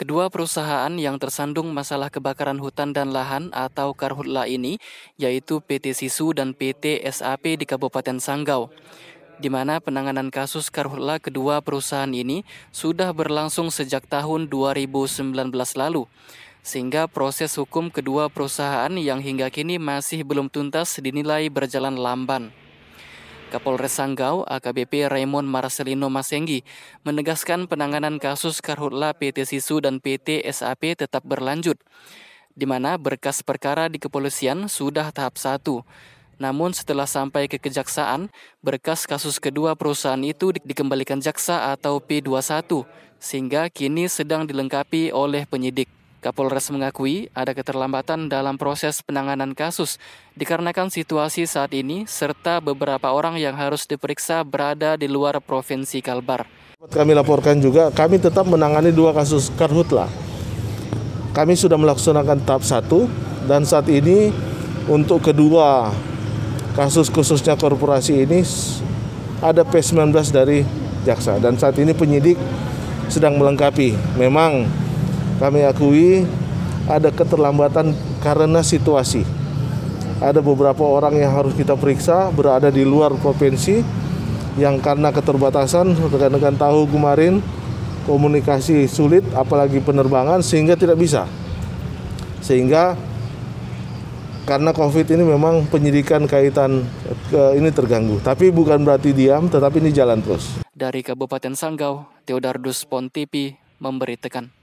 Kedua perusahaan yang tersandung masalah kebakaran hutan dan lahan atau karhutla ini yaitu PT Sisu dan PT SAP di Kabupaten Sanggau di mana penanganan kasus karhutla kedua perusahaan ini sudah berlangsung sejak tahun 2019 lalu. Sehingga proses hukum kedua perusahaan yang hingga kini masih belum tuntas dinilai berjalan lamban. Kapolres Sanggau AKBP Raymond Marcelino Masenggi menegaskan penanganan kasus Karhutla PT Sisu dan PT SAP tetap berlanjut, di mana berkas perkara di kepolisian sudah tahap satu, Namun setelah sampai ke kejaksaan, berkas kasus kedua perusahaan itu dikembalikan jaksa atau P21, sehingga kini sedang dilengkapi oleh penyidik. Kapolres mengakui ada keterlambatan dalam proses penanganan kasus dikarenakan situasi saat ini serta beberapa orang yang harus diperiksa berada di luar Provinsi Kalbar. Kami laporkan juga kami tetap menangani dua kasus karhutlah. Kami sudah melaksanakan tahap satu dan saat ini untuk kedua kasus khususnya korporasi ini ada P19 dari jaksa dan saat ini penyidik sedang melengkapi. Memang kami akui ada keterlambatan karena situasi. Ada beberapa orang yang harus kita periksa berada di luar provinsi yang karena keterbatasan rekan-rekan tahu kemarin komunikasi sulit apalagi penerbangan sehingga tidak bisa. Sehingga karena Covid ini memang penyidikan kaitan ke ini terganggu. Tapi bukan berarti diam, tetapi ini jalan terus. Dari Kabupaten Sanggau, Theodardus Pontipi memberitakan.